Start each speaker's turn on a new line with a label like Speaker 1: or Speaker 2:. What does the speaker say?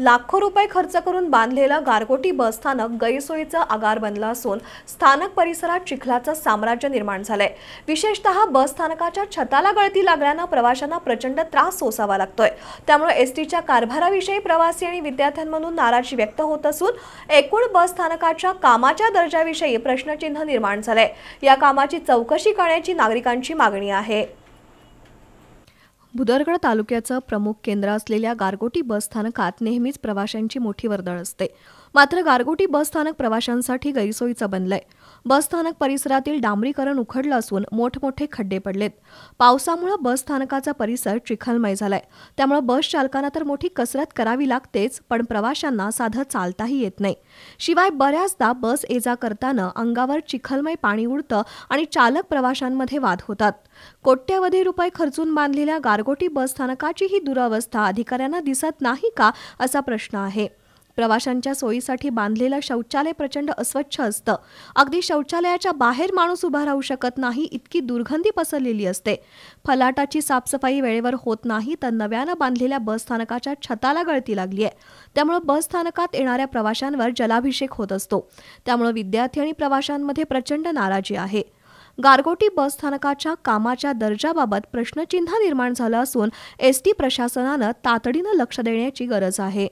Speaker 1: लाखो रुपये खर्च करून बांधलेलं गारगोटी बस स्थानक गैरसोयीचं आगार बनलं असून स्थानक परिसरात चिखलाचं साम्राज्य निर्माण झालंय विशेषतः बस स्थानकाच्या छताला गळती लागल्यानं प्रवाशांना प्रचंड त्रास सोसावा लागतोय त्यामुळे एस टीच्या कारभाराविषयी प्रवासी आणि विद्यार्थ्यांमधून नाराजी व्यक्त होत असून एकूण बस स्थानकाच्या कामाच्या दर्जाविषयी प्रश्नचिन्ह निर्माण झालंय या कामाची चौकशी करण्याची नागरिकांची मागणी आहे भुदरगड तालुक्याचं प्रमुख केंद्र असलेल्या गारगोटी बस स्थानकात नेहमीच प्रवाशांची मोठी वर्दळ असते मात्र गारगोटी बस स्थानक प्रवाशांसाठी गैरसोयीचं बनलंय बस स्थानक परिसरातील डांबरीकरण उखडलं असून मोठमोठे खड्डे पडलेत पावसामुळे बस स्थानकाचा परिसर चिखलमय झालाय त्यामुळे बस चालकांना तर मोठी कसरत करावी लागतेच पण प्रवाशांना साधं चालताही येत नाही शिवाय बऱ्याचदा बस एजा करताना अंगावर चिखलमय पाणी उडतं आणि चालक प्रवाशांमध्ये वाद होतात कोट्यवधी रुपये खर्चून बांधलेल्या बस स्थानकाची ही दुरावस्था अधिकाऱ्यांना दिसत नाही का असा प्रश्न आहे प्रवाशांच्या सोयीसाठी बांधलेलं शौचालय प्रचंड अस्वच्छ असतं अगदी शौचालयाच्या बाहेर माणूस उभा राहू शकत नाही इतकी दुर्गंधी पसरलेली असते फलाटाची साफसफाई वेळेवर होत नाही तर नव्यानं बांधलेल्या बस बसस्थानकाच्या छताला गळती लागली आहे त्यामुळे स्थानकात येणाऱ्या प्रवाशांवर जलाभिषेक होत असतो त्यामुळे विद्यार्थी आणि प्रवाशांमध्ये प्रचंड नाराजी आहे गारगोटी बस स्थानकाच्या कामाच्या दर्जाबाबत प्रश्नचिन्ह निर्माण झालं असून एसटी प्रशासनानं तातडीनं लक्ष देण्याची गरज आहे